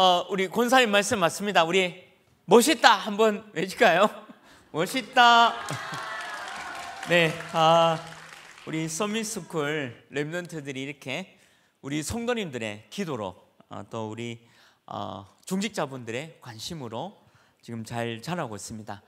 어, 우리 권사님 말씀 맞습니다. 우리 멋있다 한 번 외칠까요? 멋있다. 네, 아, 우리 서밋스쿨 랩런트들이 이렇게 우리 성도님들의 기도로 어, 또 우리 어, 중직자분들의 관심으로 지금 잘 자라고 있습니다.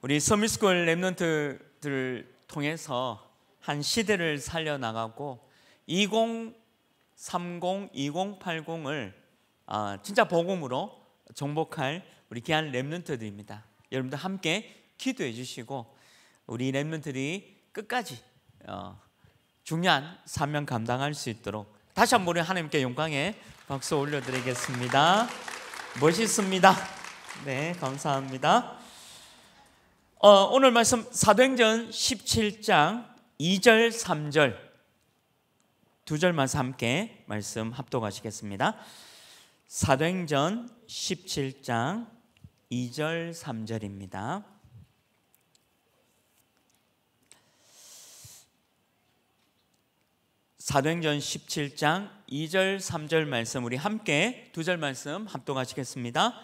우리 서밋스쿨 랩런트들 통해서 한 시대를 살려나가고 2030, 2080을 아, 진짜 복음으로 정복할 우리 귀한 렘넌트들입니다. 여러분들 함께 기도해 주시고 우리 렘넌트들이 끝까지 어, 중요한 사명 감당할 수 있도록 다시 한번 하나님께 영광의 박수 올려드리겠습니다. 멋있습니다. 네, 감사합니다. 어, 오늘 말씀 사도행전 17장 2절 3절 두 절만 함께 말씀 합독하시겠습니다. 사도행전 17장 2절 3절입니다. 사도행전 17장 2절 3절 말씀 우리 함께 두 절 말씀 합독하시겠습니다.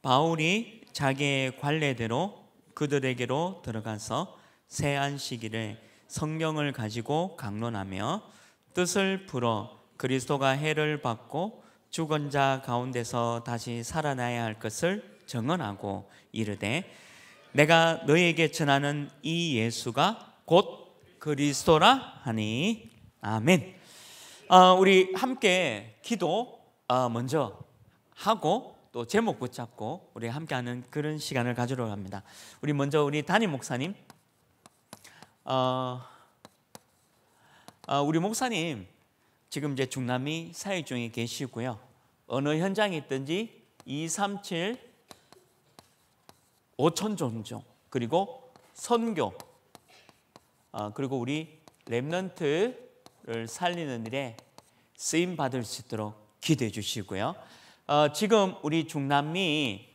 바울이 자기의 관례대로 그들에게로 들어가서 새 안식일에 성경을 가지고 강론하며 뜻을 풀어 그리스도가 해를 받고 죽은 자 가운데서 다시 살아나야 할 것을 정언하고 이르되 내가 너에게 전하는 이 예수가 곧 그리스도라 하니 아멘. 어, 우리 함께 기도 어, 먼저 하고 또 제목 붙잡고 우리 함께하는 그런 시간을 가지려고 합니다. 우리 먼저 우리 담임 목사님, 어, 어 우리 목사님 지금 이제 중남미사회 중에 계시고요. 어느 현장에 있든지 2, 3, 7, 5천 종종 그리고 선교 아, 그리고 우리 랩넌트를 살리는 일에 쓰임 받을 수 있도록 기도해 주시고요. 어, 지금 우리 중남미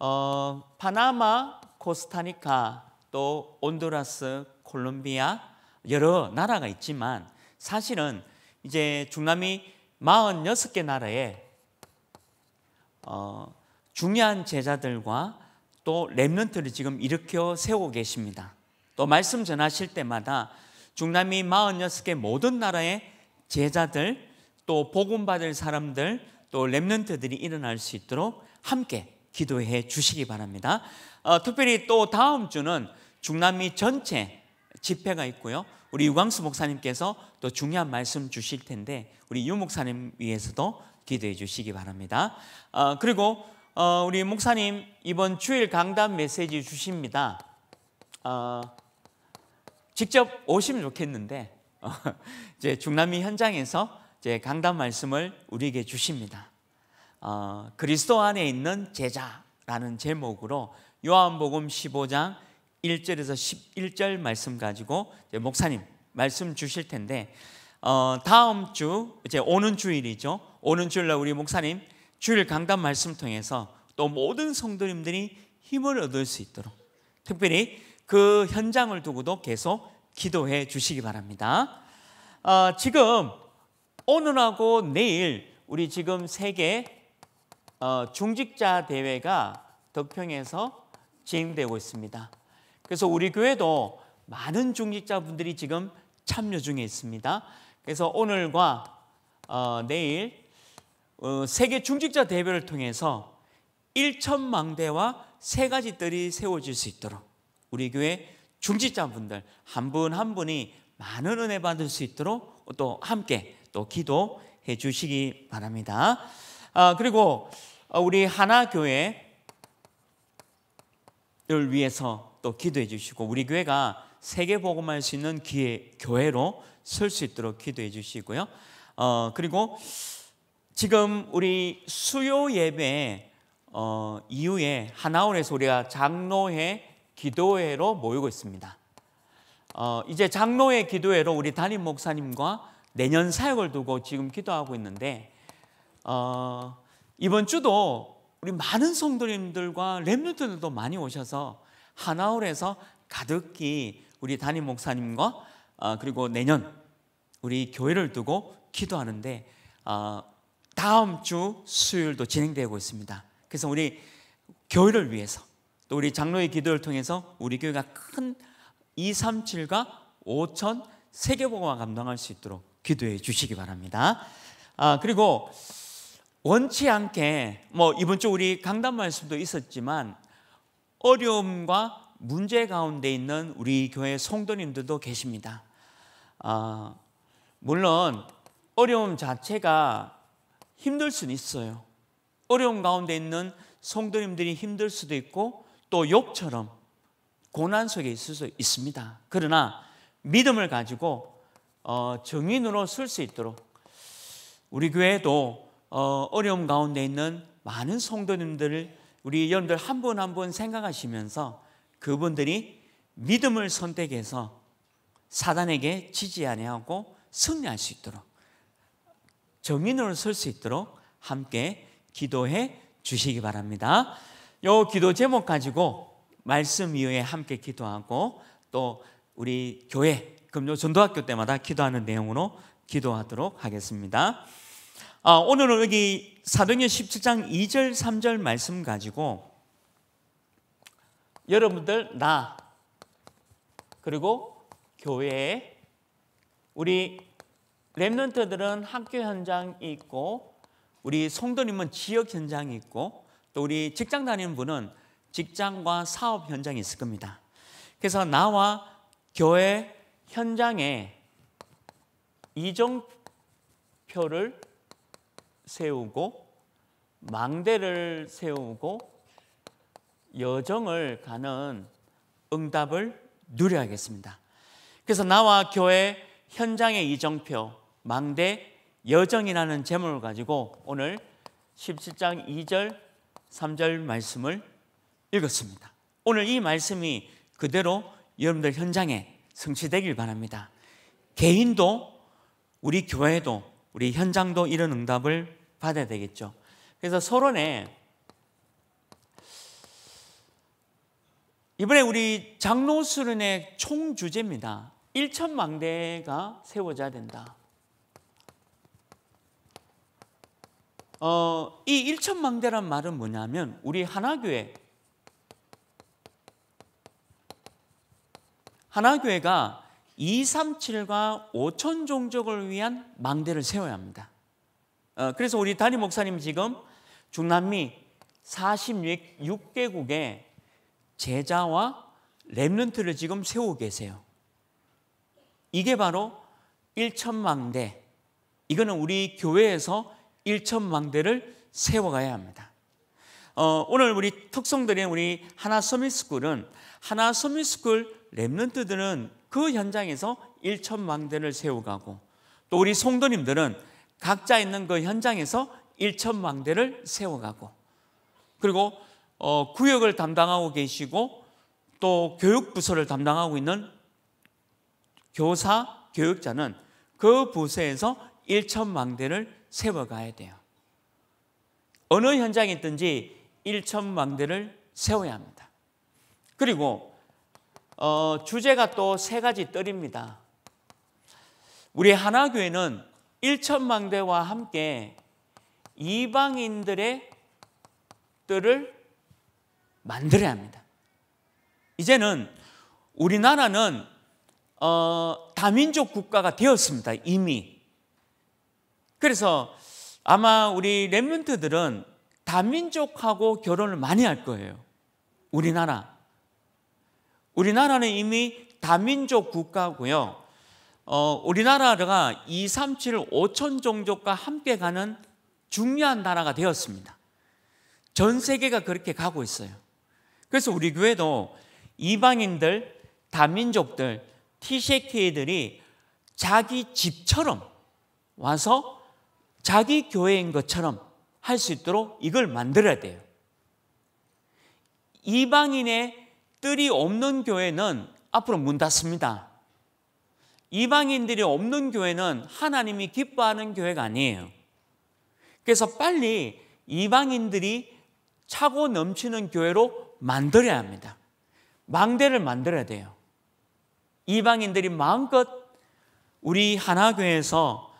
어, 파나마, 코스타리카, 또 온두라스, 콜롬비아 여러 나라가 있지만 사실은 이제 중남미 46개 나라에 어, 중요한 제자들과 또 랩런트를 지금 일으켜 세우고 계십니다. 또 말씀 전하실 때마다 중남미 46개 모든 나라의 제자들 또 복음 받을 사람들 또 랩런트들이 일어날 수 있도록 함께 기도해 주시기 바랍니다. 어, 특별히 또 다음 주는 중남미 전체 집회가 있고요. 우리 유광수 목사님께서 또 중요한 말씀 주실 텐데 우리 유 목사님 위해서도 기도해 주시기 바랍니다. 어, 그리고 어, 우리 목사님 이번 주일 강단 메시지 주십니다. 어, 직접 오시면 좋겠는데 어, 이제 중남미 현장에서 이제 강단 말씀을 우리에게 주십니다. 어, 그리스도 안에 있는 제자라는 제목으로 요한복음 15장 1절에서 11절 말씀 가지고 목사님 말씀 주실 텐데 어, 다음 주 이제 오는 주일이죠. 오는 주일날 우리 목사님 주일 강단 말씀 통해서 또 모든 성도님들이 힘을 얻을 수 있도록 특별히 그 현장을 두고도 계속 기도해 주시기 바랍니다. 어, 지금 오늘하고 내일 우리 지금 세계 어, 중직자 대회가 덕평에서 진행되고 있습니다. 그래서 우리 교회도 많은 중직자분들이 지금 참여 중에 있습니다. 그래서 오늘과 어, 내일 어, 세계 중직자 대회를 통해서 1천망 대와 세 가지 뜰이 세워질 수 있도록 우리 교회 중직자분들 한 분한 한 분이 많은 은혜 받을 수 있도록 또 함께 또 기도해 주시기 바랍니다. 아, 그리고 어, 우리 하나교회를 위해서 또 기도해 주시고 우리 교회가 세계 복음할 수 있는 기회, 교회로 설 수 있도록 기도해 주시고요. 어, 그리고 지금 우리 수요 예배 어, 이후에 하나원에서 우리가 장로회 기도회로 모이고 있습니다. 어, 이제 장로회 기도회로 우리 담임 목사님과 내년 사역을 두고 지금 기도하고 있는데 어, 이번 주도 우리 많은 성도님들과 렘누트들도 많이 오셔서 하나홀에서 가득히 우리 담임 목사님과 어, 그리고 내년 우리 교회를 두고 기도하는데 어, 다음 주 수요일도 진행되고 있습니다. 그래서 우리 교회를 위해서 또 우리 장로의 기도를 통해서 우리 교회가 큰 237과 5천 세계보고가 감당할 수 있도록 기도해 주시기 바랍니다. 아, 그리고 원치 않게 뭐 이번 주 우리 강단 말씀도 있었지만 어려움과 문제 가운데 있는 우리 교회 성도님들도 계십니다. 아, 물론 어려움 자체가 힘들 수는 있어요. 어려움 가운데 있는 성도님들이 힘들 수도 있고 또 욕처럼 고난 속에 있을 수 있습니다. 그러나 믿음을 가지고 어, 정인으로 쓸 수 있도록 우리 교회도 어, 어려움 가운데 있는 많은 성도님들을 우리 여러분들 한 분 한 분 생각하시면서 그분들이 믿음을 선택해서 사단에게 지지 아니하고 승리할 수 있도록 정인으로 설 수 있도록 함께 기도해 주시기 바랍니다. 요 기도 제목 가지고 말씀 이후에 함께 기도하고 또 우리 교회 금요 전도학교 때마다 기도하는 내용으로 기도하도록 하겠습니다. 아, 오늘은 여기 사도행전 17장 2절 3절 말씀 가지고 여러분들 나 그리고 교회에 우리 랩런트들은 학교 현장이 있고 우리 성도님은 지역 현장이 있고 또 우리 직장 다니는 분은 직장과 사업 현장이 있을 겁니다. 그래서 나와 교회 현장에 이정표를 세우고 망대를 세우고 여정을 가는 응답을 누려야겠습니다. 그래서 나와 교회 현장의 이정표 망대 여정이라는 제목을 가지고 오늘 17장 2절 3절 말씀을 읽었습니다. 오늘 이 말씀이 그대로 여러분들 현장에 성취되길 바랍니다. 개인도 우리 교회도 우리 현장도 이런 응답을 받아야 되겠죠. 그래서 서론에 이번에 우리 장로 수련의 총 주제입니다. 일천망대가 세워져야 된다. 어, 이 일천망대란 말은 뭐냐면 우리 하나교회 하나교회가 237과 5천 종족을 위한 망대를 세워야 합니다. 어, 그래서 우리 단임 목사님 지금 중남미 46개국의 제자와 랩런트를 지금 세우고 계세요. 이게 바로 1천망대. 이거는 우리 교회에서 1천망대를 세워가야 합니다. 어, 오늘 우리 특성들인 우리 하나 서밋스쿨은 하나 서밋스쿨 랩런트들은 그 현장에서 일천망대를 세워가고또 우리 송도님들은 각자 있는 그 현장에서 일천망대를 세워가고 그리고 어, 구역을 담당하고 계시고 또 교육부서를 담당하고 있는 교사, 교육자는 그 부서에서 일천망대를 세워가야 돼요. 어느 현장에 있든지 일천망대를 세워야 합니다. 그리고 어, 주제가 또 세 가지 뜰입니다. 우리 하나교회는 일천망대와 함께 이방인들의 뜰을 만들어야 합니다. 이제는 우리나라는 어, 다민족 국가가 되었습니다. 이미. 그래서 아마 우리 랩런트들은 다민족하고 결혼을 많이 할 거예요. 우리나라. 우리나라는 이미 다민족 국가고요. 어, 우리나라가 2, 3, 7, 5천 종족과 함께 가는 중요한 나라가 되었습니다. 전 세계가 그렇게 가고 있어요. 그래서 우리 교회도 이방인들, 다민족들, TCK들이 자기 집처럼 와서 자기 교회인 것처럼 할 수 있도록 이걸 만들어야 돼요. 이방인의 뜰이 없는 교회는 앞으로 문 닫습니다. 이방인들이 없는 교회는 하나님이 기뻐하는 교회가 아니에요. 그래서 빨리 이방인들이 차고 넘치는 교회로 만들어야 합니다. 망대를 만들어야 돼요. 이방인들이 마음껏 우리 하나교회에서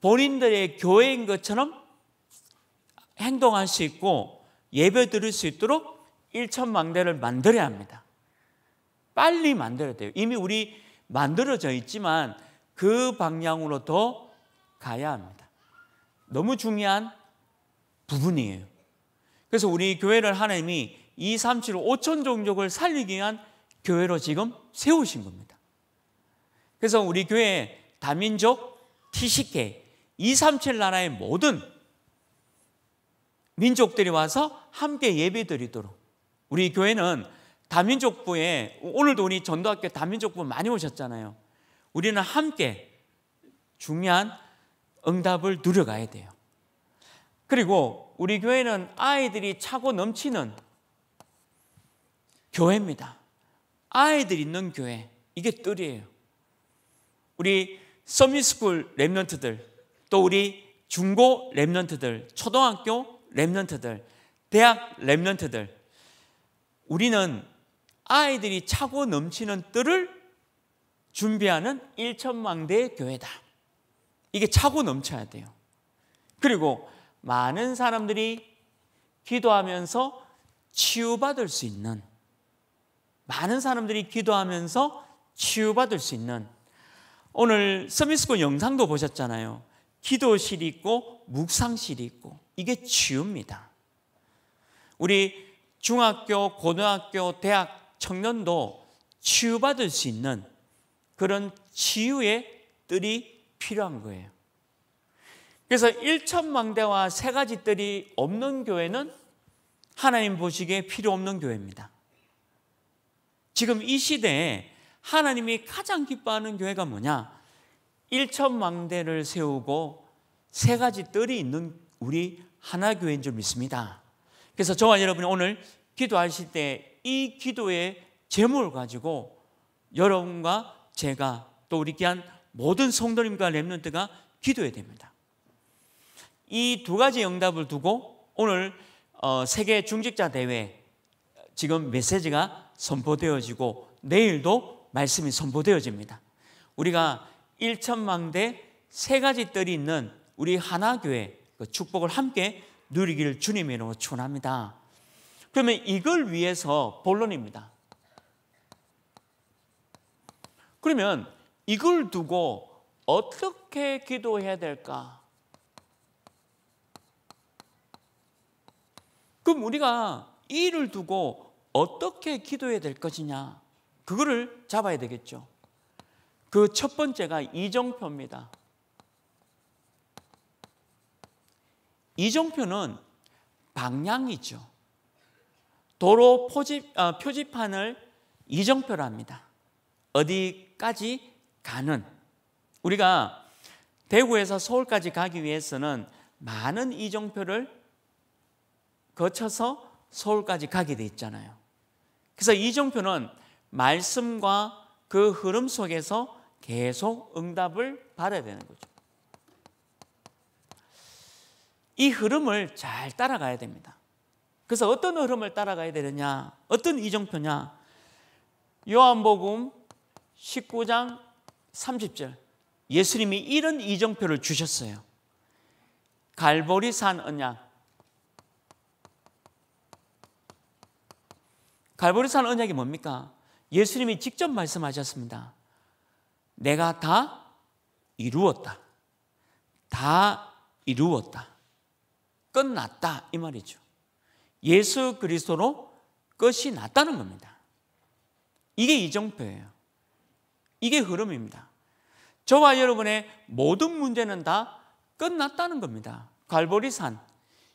본인들의 교회인 것처럼 행동할 수 있고 예배 드릴 수 있도록 일천망대를 만들어야 합니다. 빨리 만들어야 돼요. 이미 우리 만들어져 있지만 그 방향으로 더 가야 합니다. 너무 중요한 부분이에요. 그래서 우리 교회를 하나님이 2, 3, 7, 5천 종족을 살리기 위한 교회로 지금 세우신 겁니다. 그래서 우리 교회 다민족, TCK, 2, 3, 7 나라의 모든 민족들이 와서 함께 예배 드리도록 우리 교회는 다민족부에 오늘도 우리 전도학교 다민족부 많이 오셨잖아요. 우리는 함께 중요한 응답을 누려가야 돼요. 그리고 우리 교회는 아이들이 차고 넘치는 교회입니다. 아이들 있는 교회 이게 뜰이에요. 우리 서밋스쿨 랩런트들 또 우리 중고 랩런트들 초등학교 랩런트들 대학 랩런트들 우리는 아이들이 차고 넘치는 뜰을 준비하는 일천망대의 교회다. 이게 차고 넘쳐야 돼요. 그리고 많은 사람들이 기도하면서 치유받을 수 있는 많은 사람들이 기도하면서 치유받을 수 있는 오늘 서미스코 영상도 보셨잖아요. 기도실이 있고 묵상실이 있고 이게 치유입니다. 우리 중학교, 고등학교, 대학 청년도 치유받을 수 있는 그런 치유의 뜰이 필요한 거예요. 그래서 일천망대와 세 가지 뜰이 없는 교회는 하나님 보시기에 필요 없는 교회입니다. 지금 이 시대에 하나님이 가장 기뻐하는 교회가 뭐냐? 일천망대를 세우고 세 가지 뜰이 있는 우리 하나교회인 줄 믿습니다. 그래서 저와 여러분이 오늘 기도하실 때이 기도의 제목을 가지고 여러분과 제가 또 우리 귀한 모든 성도님과 랩런트가 기도해야 됩니다. 이 두 가지 응답을 두고 오늘 어, 세계 중직자 대회 지금 메시지가 선포되어지고 내일도 말씀이 선포되어집니다. 우리가 1천망 대세 가지 뜰이 있는 우리 하나교회 그 축복을 함께 누리기를 주님으로 축원합니다. 그러면 이걸 위해서 본론입니다. 그러면 이걸 두고 어떻게 기도해야 될까? 그럼 우리가 이를 두고 어떻게 기도해야 될 것이냐? 그거를 잡아야 되겠죠. 그 첫 번째가 이정표입니다. 이정표는 방향이죠. 도로 포집, 어, 표지판을 이정표로 합니다. 어디까지 가는. 우리가 대구에서 서울까지 가기 위해서는 많은 이정표를 거쳐서 서울까지 가게 돼 있잖아요. 그래서 이정표는 말씀과 그 흐름 속에서 계속 응답을 받아야 되는 거죠. 이 흐름을 잘 따라가야 됩니다. 그래서 어떤 흐름을 따라가야 되느냐? 어떤 이정표냐? 요한복음 19장 30절. 예수님이 이런 이정표를 주셨어요. 갈보리산 언약. 갈보리산 언약이 뭡니까? 예수님이 직접 말씀하셨습니다. 내가 다 이루었다. 다 이루었다. 끝났다. 이 말이죠. 예수 그리스도로 끝이 났다는 겁니다. 이게 이정표예요. 이게 흐름입니다. 저와 여러분의 모든 문제는 다 끝났다는 겁니다. 갈보리산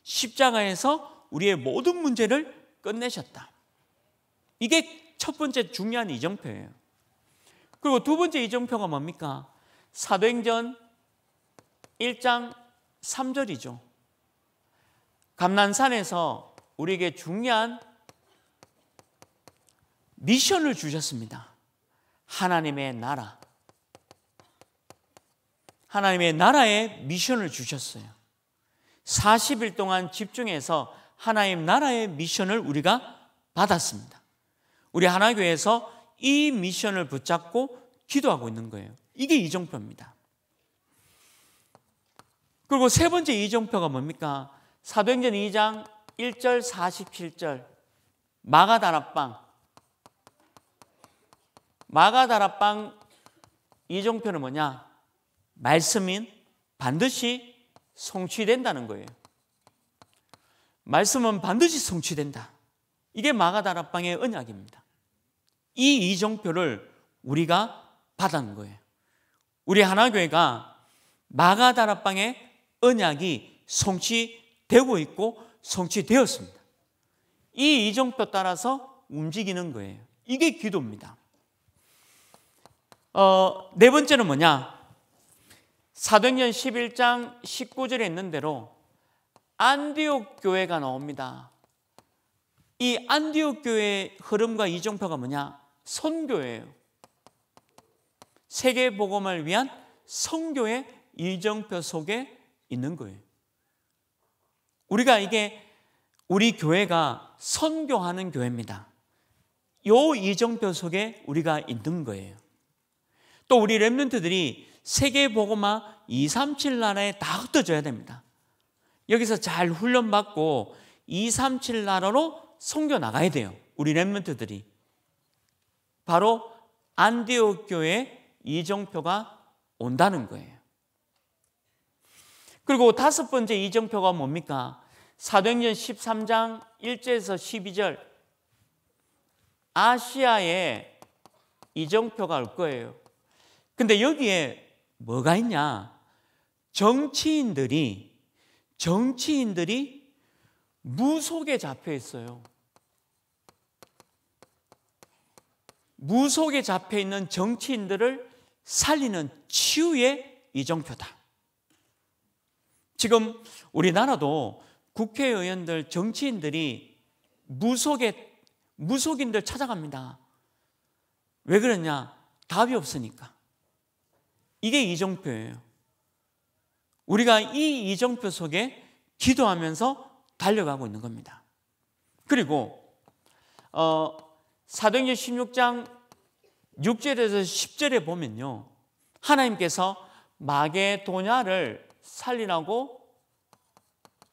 십자가에서 우리의 모든 문제를 끝내셨다. 이게 첫 번째 중요한 이정표예요. 그리고 두 번째 이정표가 뭡니까? 사도행전 1장 3절이죠. 감난산에서 우리에게 중요한 미션을 주셨습니다. 하나님의 나라. 하나님의 나라의 미션을 주셨어요. 40일 동안 집중해서 하나님 나라의 미션을 우리가 받았습니다. 우리 하나교회에서 이 미션을 붙잡고 기도하고 있는 거예요. 이게 이정표입니다. 그리고 세 번째 이정표가 뭡니까? 사도행전 2장 1절 47절 마가다락방마가다락방 이종표는 뭐냐? 말씀인 반드시 성취된다는 거예요. 말씀은 반드시 성취된다. 이게 마가다락방의 언약입니다. 이이종표를 우리가 받은 거예요. 우리 하나교회가 마가다락방의 언약이 성취되고 있고 성취되었습니다. 이 이정표 따라서 움직이는 거예요. 이게 기도입니다. 어, 네 번째는 뭐냐? 사도행전 11장 19절에 있는 대로 안디옥 교회가 나옵니다. 이 안디옥 교회의 흐름과 이정표가 뭐냐? 선교예요. 세계 복음을 위한 선교의 이정표 속에 있는 거예요. 우리가 이게 우리 교회가 선교하는 교회입니다. 요 이정표 속에 우리가 있는 거예요. 또 우리 랩런트들이 세계보고마 237 나라에 다 흩어져야 됩니다. 여기서 잘 훈련받고 237 나라로 성교 나가야 돼요. 우리 랩런트들이. 바로 안디옥 교회 이정표가 온다는 거예요. 그리고 다섯 번째 이정표가 뭡니까? 사도행전 13장 1절에서 12절 아시아에 이정표가 올 거예요. 근데 여기에 뭐가 있냐? 정치인들이 정치인들이 무속에 잡혀 있어요. 무속에 잡혀 있는 정치인들을 살리는 치유의 이정표다. 지금 우리나라도 국회의원들, 정치인들이 무속에, 무속인들 찾아갑니다. 왜 그러냐? 답이 없으니까. 이게 이정표예요. 우리가 이 이정표 속에 기도하면서 달려가고 있는 겁니다. 그리고 어, 사도행전 16장 6절에서 10절에 보면요. 하나님께서 마게도냐를 살리라고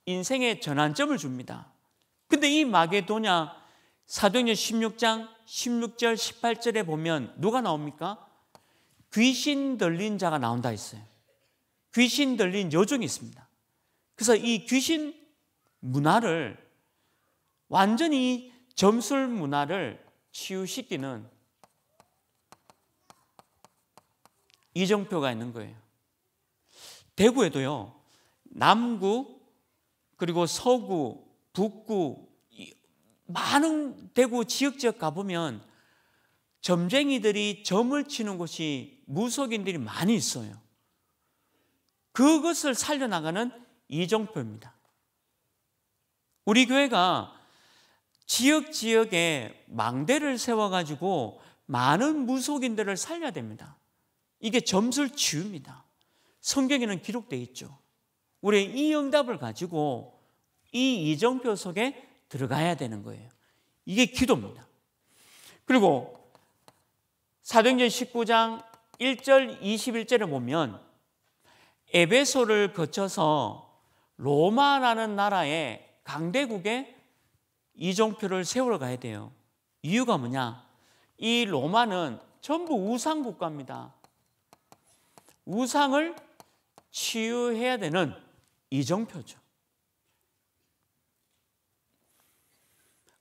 인생의 전환점을 줍니다. 근데 이 마게도냐 사도행전 16장 16절 18절에 보면 누가 나옵니까? 귀신 들린 자가 나온다 했어요. 귀신 들린 여종이 있습니다. 그래서 이 귀신 문화를 완전히 점술 문화를 치유시키는 이정표가 있는 거예요. 대구에도요. 남구, 그리고 서구, 북구 많은 대구 지역 지역 가보면 점쟁이들이 점을 치는 곳이 무속인들이 많이 있어요. 그것을 살려나가는 이정표입니다. 우리 교회가 지역 지역에 망대를 세워가지고 많은 무속인들을 살려야 됩니다. 이게 점술 치유입니다. 성경에는 기록되 어 있죠. 우리 이 응답을 가지고 이 이정표 속에 들어가야 되는 거예요. 이게 기도입니다. 그리고 사도행전 19장 1절 21절을 보면 에베소를 거쳐서 로마라는 나라의 강대국에 이정표를 세우러 가야 돼요. 이유가 뭐냐? 이 로마는 전부 우상 국가입니다. 우상을 치유해야 되는 이정표죠.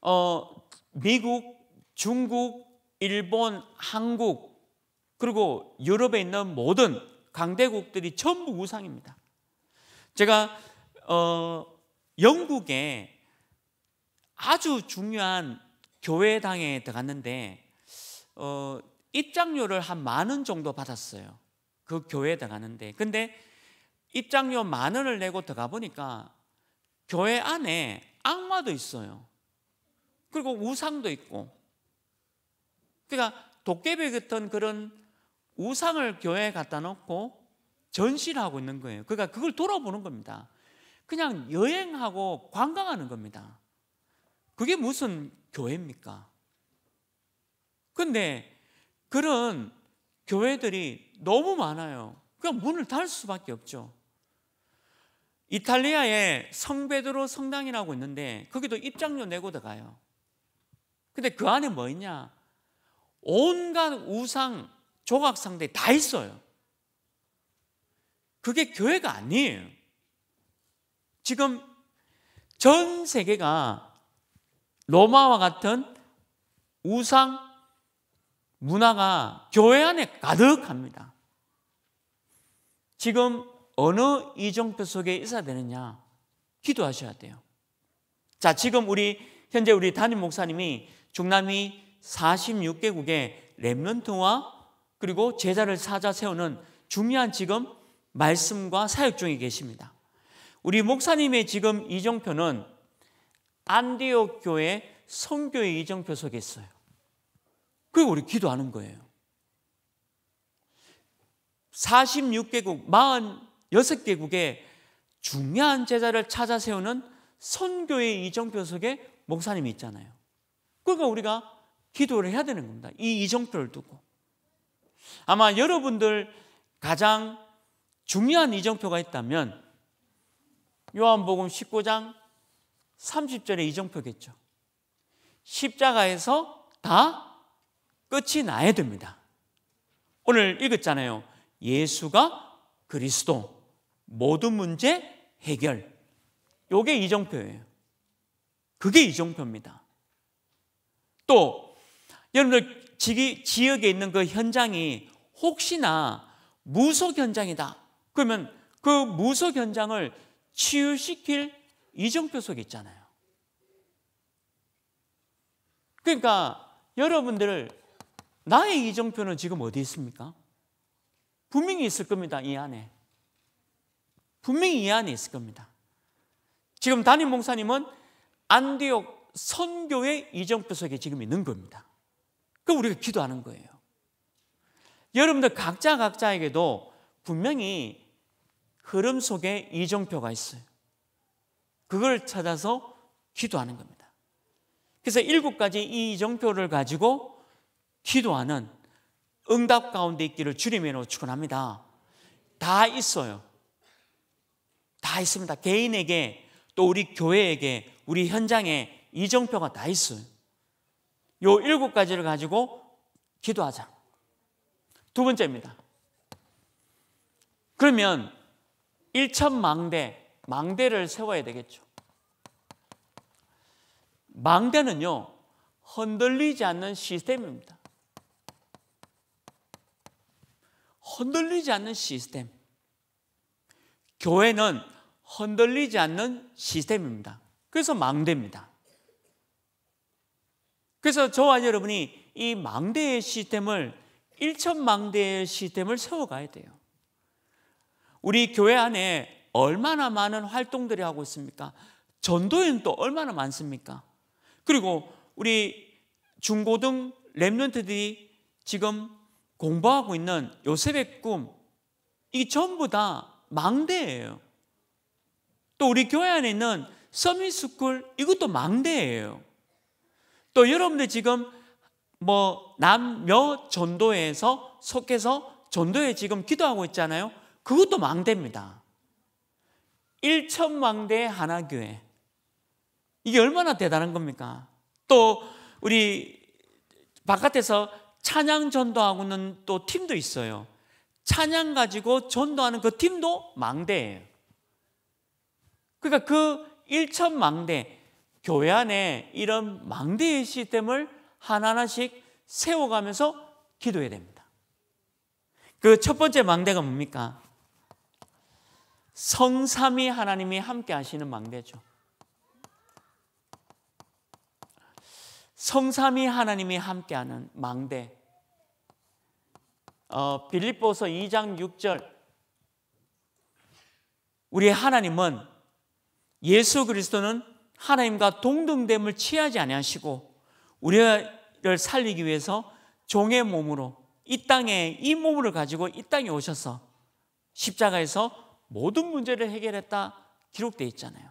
어, 미국, 중국, 일본, 한국 그리고 유럽에 있는 모든 강대국들이 전부 우상입니다. 제가 어, 영국에 아주 중요한 교회당에 들어갔는데 어, 입장료를 한 만원 정도 받았어요. 그 교회에 들어갔는데 근데 입장료 만 원을 내고 들어가 보니까 교회 안에 악마도 있어요. 그리고 우상도 있고. 그러니까 도깨비 같은 그런 우상을 교회에 갖다 놓고 전시를 하고 있는 거예요. 그러니까 그걸 돌아보는 겁니다. 그냥 여행하고 관광하는 겁니다. 그게 무슨 교회입니까? 근데 그런 교회들이 너무 많아요. 그냥 문을 닫을 수밖에 없죠. 이탈리아에 성베드로 성당이라고 있는데 거기도 입장료 내고 들어가요. 근데 그 안에 뭐 있냐? 온갖 우상, 조각 상대 다 있어요. 그게 교회가 아니에요. 지금 전 세계가 로마와 같은 우상 문화가 교회 안에 가득합니다. 지금 어느 이정표 속에 있어야 되느냐? 기도하셔야 돼요. 자, 지금 우리 현재 우리 담임 목사님이 중남이 46개국의 렘런트와 그리고 제자를 사자 세우는 중요한 지금 말씀과 사역 중에 계십니다. 우리 목사님의 지금 이정표는 안디옥 교회 성교의 이정표 속에 있어요. 그리 우리 기도하는 거예요. 46개국 여섯 개국에 중요한 제자를 찾아 세우는 선교의 이정표 속에 목사님이 있잖아요. 그러니까 우리가 기도를 해야 되는 겁니다. 이 이정표를 두고. 아마 여러분들 가장 중요한 이정표가 있다면 요한복음 19장 30절의 이정표겠죠. 십자가에서 다 끝이 나야 됩니다. 오늘 읽었잖아요. 예수가 그리스도, 모든 문제 해결. 요게 이정표예요. 그게 이정표입니다. 또 여러분들 지기, 지역에 있는 그 현장이 혹시나 무속 현장이다. 그러면 그 무속 현장을 치유시킬 이정표 속에 있잖아요. 그러니까 여러분들 나의 이정표는 지금 어디 있습니까? 분명히 있을 겁니다. 이 안에. 분명히 이 안에 있을 겁니다. 지금 담임 목사님은 안디옥 선교의 이정표석에 지금 있는 겁니다. 그 우리가 기도하는 거예요. 여러분들 각자 각자에게도 분명히 흐름 속에 이정표가 있어요. 그걸 찾아서 기도하는 겁니다. 그래서 일곱 가지 이 이정표를 가지고 기도하는 응답 가운데 있기를 주님의 로 축원합니다. 다 있어요. 다 있습니다. 개인에게 또 우리 교회에게 우리 현장에 이정표가 다 있어요. 요 일곱 가지를 가지고 기도하자. 두 번째입니다. 그러면 일천 망대, 망대를 세워야 되겠죠. 망대는요, 흔들리지 않는 시스템입니다. 흔들리지 않는 시스템. 교회는 흔들리지 않는 시스템입니다. 그래서 망대입니다. 그래서 저와 여러분이 이 망대의 시스템을 일천 망대의 시스템을 세워가야 돼요. 우리 교회 안에 얼마나 많은 활동들이 하고 있습니까? 전도인 또 얼마나 많습니까? 그리고 우리 중고등 랩런트들이 지금 공부하고 있는 요셉의 꿈, 이 전부 다 망대예요. 또 우리 교회 안에 있는 서밋스쿨 이것도 망대예요. 또 여러분들 지금 뭐 남녀 전도에서 속해서 전도에 지금 기도하고 있잖아요. 그것도 망대입니다. 1천 망대 하나 교회. 이게 얼마나 대단한 겁니까? 또 우리 바깥에서 찬양 전도하고는 또 팀도 있어요. 찬양 가지고 전도하는 그 팀도 망대예요. 그러니까 그 일천 망대, 교회 안에 이런 망대의 시스템을 하나하나씩 세워가면서 기도해야 됩니다. 그 첫 번째 망대가 뭡니까? 성삼위 하나님이 함께 하시는 망대죠. 성삼위 하나님이 함께하는 망대. 어, 빌립보서 2장 6절 우리 하나님은 예수 그리스도는 하나님과 동등됨을 취하지 아니하시고 우리를 살리기 위해서 종의 몸으로 이 땅에 이 몸을 가지고 이 땅에 오셔서 십자가에서 모든 문제를 해결했다 기록되어 있잖아요.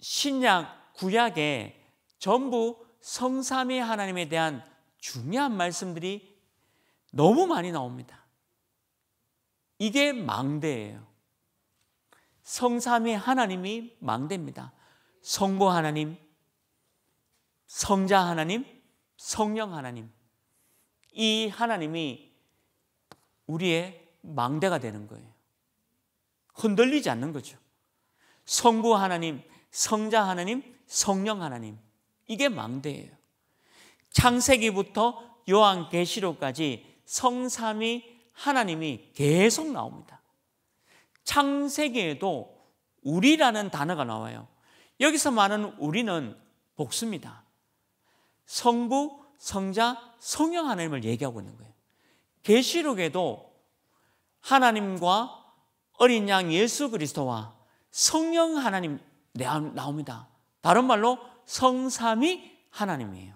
신약 구약에 전부 성삼위 하나님에 대한 중요한 말씀들이 너무 많이 나옵니다. 이게 망대예요. 성삼의 하나님이 망대입니다. 성부 하나님, 성자 하나님, 성령 하나님. 이 하나님이 우리의 망대가 되는 거예요. 흔들리지 않는 거죠. 성부 하나님, 성자 하나님, 성령 하나님. 이게 망대예요. 창세기부터 요한계시록까지 성삼위 하나님이 계속 나옵니다. 창세기에도 우리라는 단어가 나와요. 여기서 말하는 우리는 복수입니다. 성부, 성자, 성령 하나님을 얘기하고 있는 거예요. 계시록에도 하나님과 어린 양 예수 그리스도와 성령 하나님 나옵니다. 다른 말로 성삼위 하나님이에요.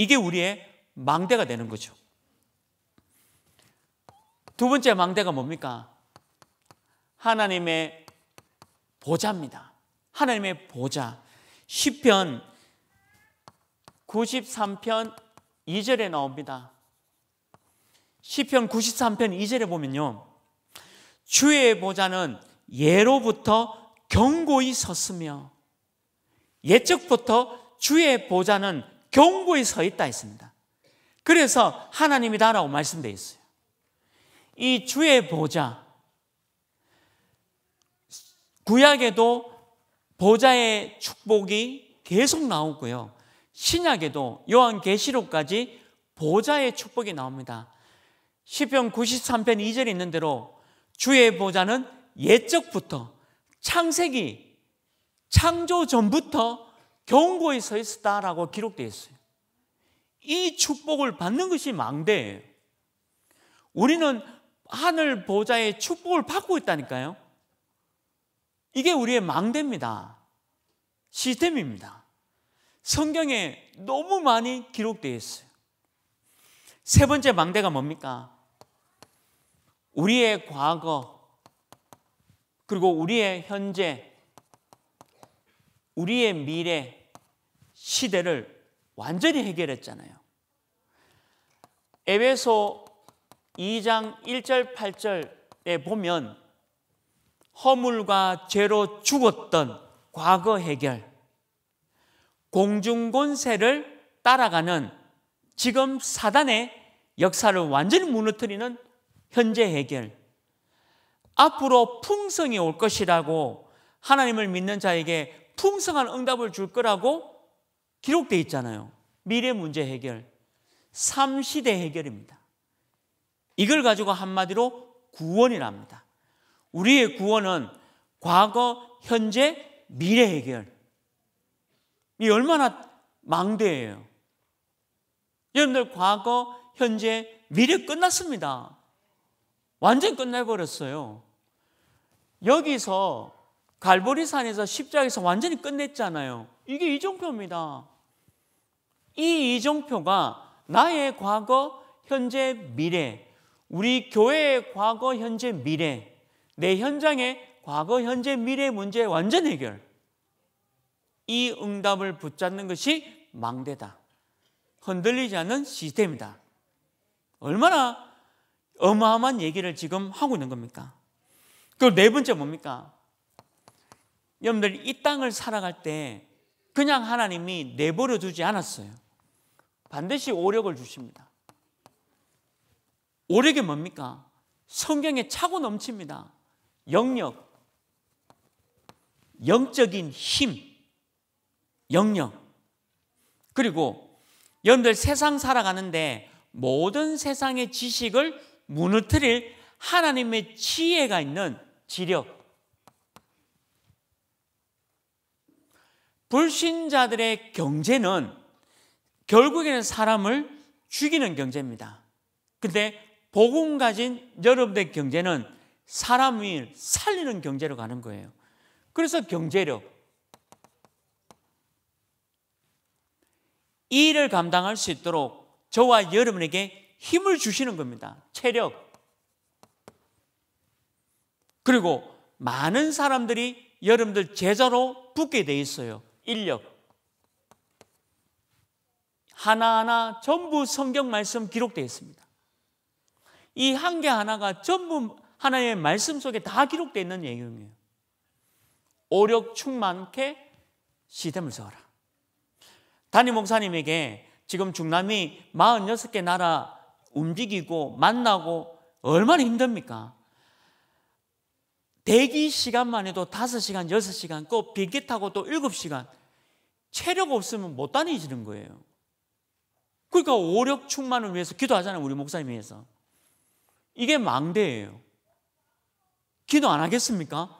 이게 우리의 망대가 되는 거죠. 두 번째 망대가 뭡니까? 하나님의 보좌입니다. 하나님의 보좌. 10편 93편 2절에 나옵니다. 10편 93편 2절에 보면요. 주의 보좌는 예로부터 경고히 섰으며 예측부터 주의 보좌는 경고에 서 있다 했습니다. 그래서 하나님이다라고 말씀되어 있어요. 이 주의 보좌, 구약에도 보좌의 축복이 계속 나오고요. 신약에도 요한계시록까지 보좌의 축복이 나옵니다. 시편 93편 2절에 있는 대로 주의 보좌는 예적부터 창세기 창조 전부터 경고에 서 있었다라고 기록되어 있어요. 이 축복을 받는 것이 망대예요. 우리는 하늘 보좌의 축복을 받고 있다니까요. 이게 우리의 망대입니다. 시스템입니다. 성경에 너무 많이 기록되어 있어요. 세 번째 망대가 뭡니까? 우리의 과거, 그리고 우리의 현재, 우리의 미래, 시대를 완전히 해결했잖아요. 에베소 2장 1절 8절에 보면 허물과 죄로 죽었던 과거 해결, 공중 권세를 따라가는 지금 사단의 역사를 완전히 무너뜨리는 현재 해결, 앞으로 풍성이 올 것이라고 하나님을 믿는 자에게 풍성한 응답을 줄 거라고 기록돼 있잖아요. 미래 문제 해결. 삼시대 해결입니다. 이걸 가지고 한마디로 구원이랍니다. 우리의 구원은 과거, 현재, 미래 해결. 이 얼마나 망대예요. 여러분들 과거, 현재, 미래 끝났습니다. 완전 끝내버렸어요. 여기서 갈보리산에서 십자에서 완전히 끝냈잖아요. 이게 이종표입니다. 이 이정표가 나의 과거, 현재, 미래, 우리 교회의 과거, 현재, 미래, 내 현장의 과거, 현재, 미래 문제의 완전 해결. 이 응답을 붙잡는 것이 망대다. 흔들리지 않는 시스템이다. 얼마나 어마어마한 얘기를 지금 하고 있는 겁니까? 그리고 네 번째 뭡니까? 여러분들 이 땅을 살아갈 때 그냥 하나님이 내버려 두지 않았어요. 반드시 오력을 주십니다. 오력이 뭡니까? 성경에 차고 넘칩니다. 영역, 영적인 힘, 영역. 그리고 여러분들 세상 살아가는데 모든 세상의 지식을 무너뜨릴 하나님의 지혜가 있는 지력. 불신자들의 경제는 결국에는 사람을 죽이는 경제입니다. 근데 복음 가진 여러분의 경제는 사람을 살리는 경제로 가는 거예요. 그래서 경제력, 이 일을 감당할 수 있도록 저와 여러분에게 힘을 주시는 겁니다. 체력. 그리고 많은 사람들이 여러분들 제자로 붙게 돼 있어요. 인력. 하나하나 전부 성경 말씀 기록되어 있습니다. 이 한 개 하나가 전부 하나의 말씀 속에 다 기록되어 있는 예경이에요. 오력 충만케 시댐을 세워라. 담임 목사님에게 지금 중남이 46개 나라 움직이고 만나고 얼마나 힘듭니까? 대기 시간만 해도 5시간, 6시간, 꼭 비행기 타고 또 7시간. 체력 없으면 못 다니시는 거예요. 그러니까 오력 충만을 위해서 기도하잖아요. 우리 목사님 위해서. 이게 망대예요. 기도 안 하겠습니까?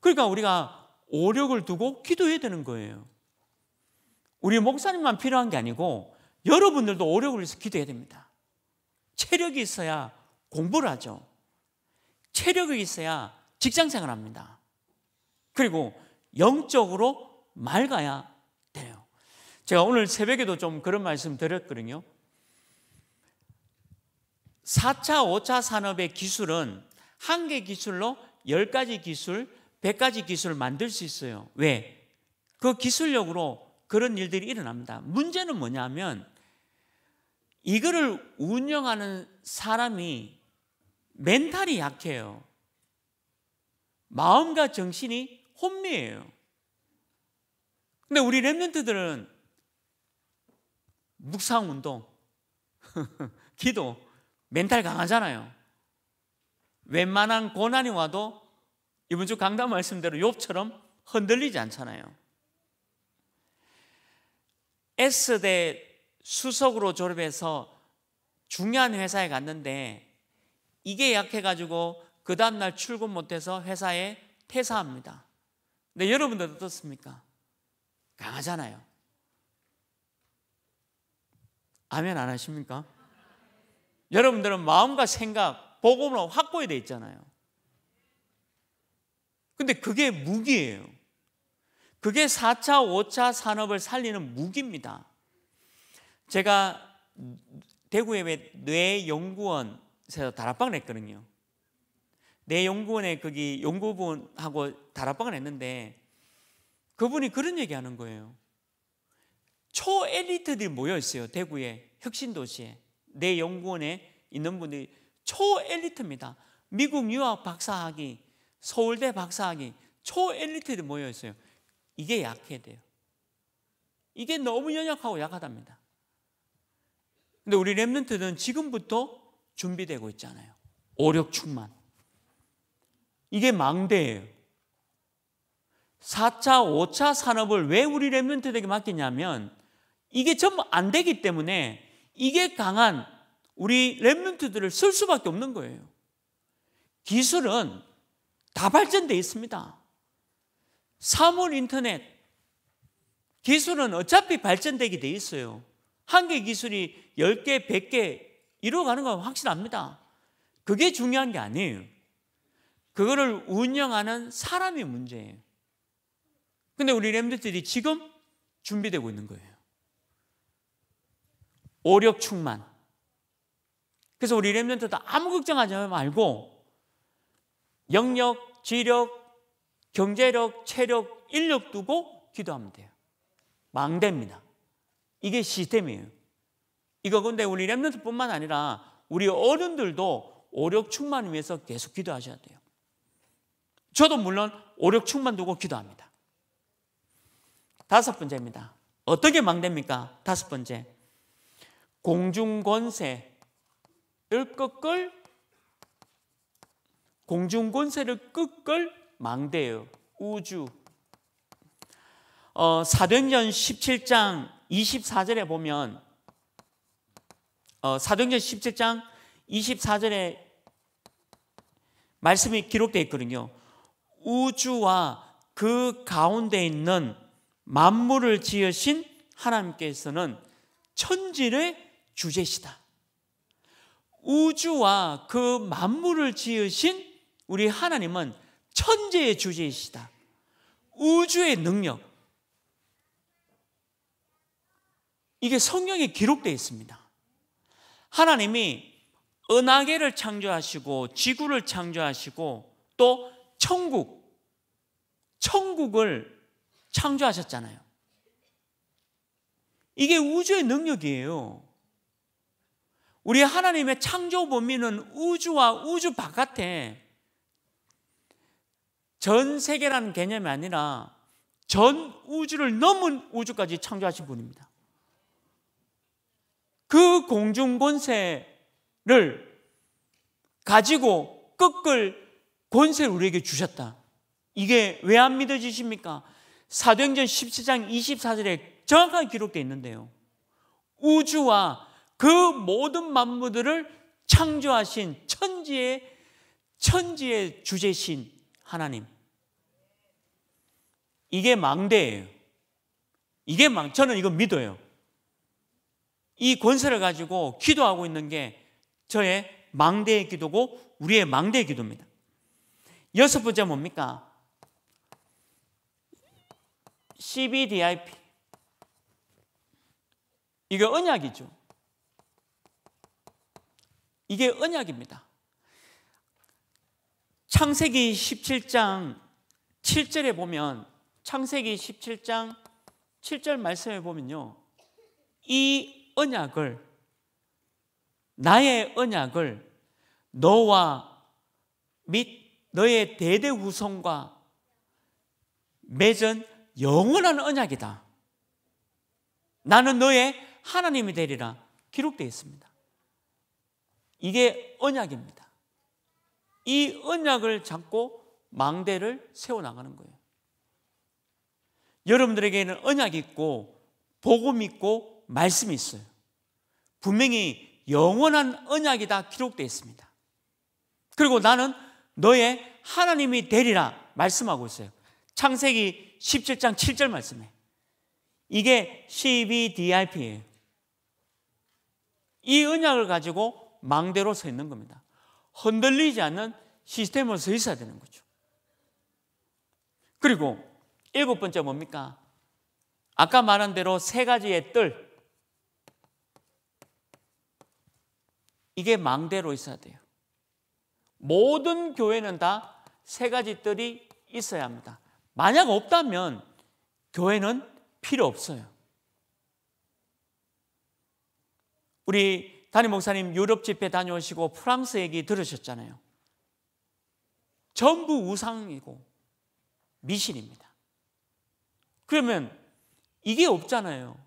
그러니까 우리가 오력을 두고 기도해야 되는 거예요. 우리 목사님만 필요한 게 아니고 여러분들도 오력을 위해서 기도해야 됩니다. 체력이 있어야 공부를 하죠. 체력이 있어야 직장 생활합니다. 그리고 영적으로 맑아야 제가 오늘 새벽에도 좀 그런 말씀 드렸거든요. 4차, 5차 산업의 기술은 한 개 기술로 10가지 기술, 100가지 기술을 만들 수 있어요. 왜? 그 기술력으로 그런 일들이 일어납니다. 문제는 뭐냐면 이거를 운영하는 사람이 멘탈이 약해요. 마음과 정신이 혼미해요. 근데 우리 랩런트들은 묵상 운동, 기도, 멘탈 강하잖아요. 웬만한 고난이 와도 이번 주 강단 말씀대로 욥처럼 흔들리지 않잖아요. S대 수석으로 졸업해서 중요한 회사에 갔는데 이게 약해가지고 그 다음날 출근 못해서 회사에 퇴사합니다. 근데 여러분들 어떻습니까? 강하잖아요. 아멘 안 하십니까? 여러분들은 마음과 생각, 복음으로 확고히 돼 있잖아요. 근데 그게 무기예요. 그게 4차, 5차 산업을 살리는 무기입니다. 제가 대구의 뇌연구원에서 다락방을 했거든요. 뇌연구원에 거기 연구분하고 다락방을 했는데 그분이 그런 얘기 하는 거예요. 초엘리트들이 모여 있어요. 대구의 혁신도시에. 내 연구원에 있는 분들이 초엘리트입니다. 미국 유학 박사학위, 서울대 박사학위, 초엘리트들이 모여 있어요. 이게 약해야 돼요. 이게 너무 연약하고 약하답니다. 근데 우리 랩런트는 지금부터 준비되고 있잖아요. 오력 충만. 이게 망대예요. 4차, 5차 산업을 왜 우리 랩런트에게 맡기냐면 이게 전부 안 되기 때문에 이게 강한 우리 랩런트들을 쓸 수밖에 없는 거예요. 기술은 다 발전되어 있습니다. 사물 인터넷 기술은 어차피 발전되게 돼 있어요. 한 개 기술이 10개, 100개 이루어가는 건 확실합니다. 그게 중요한 게 아니에요. 그거를 운영하는 사람이 문제예요. 근데 우리 렘들들이 지금 준비되고 있는 거예요. 오력 충만. 그래서 우리 랩런트도 아무 걱정하지 말고 영력, 지력, 경제력, 체력, 인력 두고 기도하면 돼요. 망됩니다. 이게 시스템이에요. 이거 근데 우리 랩런트뿐만 아니라 우리 어른들도 오력 충만을 위해서 계속 기도하셔야 돼요. 저도 물론 오력 충만 두고 기도합니다. 다섯 번째입니다. 어떻게 망됩니까? 다섯 번째. 공중권세를 꺾을 공중권세를 꺾을 망대요. 우주. 어, 사도행전 17장 24절에 보면 어, 사도행전 17장 24절에 말씀이 기록되어 있거든요. 우주와 그 가운데 있는 만물을 지으신 하나님께서는 천지를 주제시다. 우주와 그 만물을 지으신 우리 하나님은 천재의 주제이시다. 우주의 능력. 이게 성경에 기록되어 있습니다. 하나님이 은하계를 창조하시고 지구를 창조하시고 또 천국, 천국을 창조하셨잖아요. 이게 우주의 능력이에요. 우리 하나님의 창조 범위는 우주와 우주 바깥에 전 세계라는 개념이 아니라 전 우주를 넘은 우주까지 창조하신 분입니다. 그 공중 권세를 가지고 꺾을 권세를 우리에게 주셨다. 이게 왜 안 믿어지십니까? 사도행전 17장 24절에 정확하게 기록되어 있는데요. 우주와 그 모든 만물들을 창조하신 천지의 천지의 주제신 하나님. 이게 망대예요. 이게 망 저는 이거 믿어요. 이 권세를 가지고 기도하고 있는 게 저의 망대의 기도고 우리의 망대의 기도입니다. 여섯 번째 뭡니까? CBDIP. 이게 언약이죠. 이게 언약입니다. 창세기 17장 7절에 보면 창세기 17장 7절 말씀에 보면요. 이 언약을 나의 언약을 너와 및 너의 대대 후손과 맺은 영원한 언약이다. 나는 너의 하나님이 되리라 기록되어 있습니다. 이게 언약입니다. 이 언약을 잡고 망대를 세워나가는 거예요. 여러분들에게는 언약이 있고 복음이 있고 말씀이 있어요. 분명히 영원한 언약이 다 기록되어 있습니다. 그리고 나는 너의 하나님이 되리라 말씀하고 있어요. 창세기 17장 7절 말씀에 이게 CBDIP예요. 이 언약을 가지고 망대로 서 있는 겁니다. 흔들리지 않는 시스템으로 서 있어야 되는 거죠. 그리고 일곱 번째 뭡니까? 아까 말한 대로 세 가지의 뜰. 이게 망대로 있어야 돼요. 모든 교회는 다 세 가지 뜰이 있어야 합니다. 만약 없다면 교회는 필요 없어요. 우리 담임 목사님 유럽 집회 다녀오시고 프랑스 얘기 들으셨잖아요. 전부 우상이고 미신입니다. 그러면 이게 없잖아요.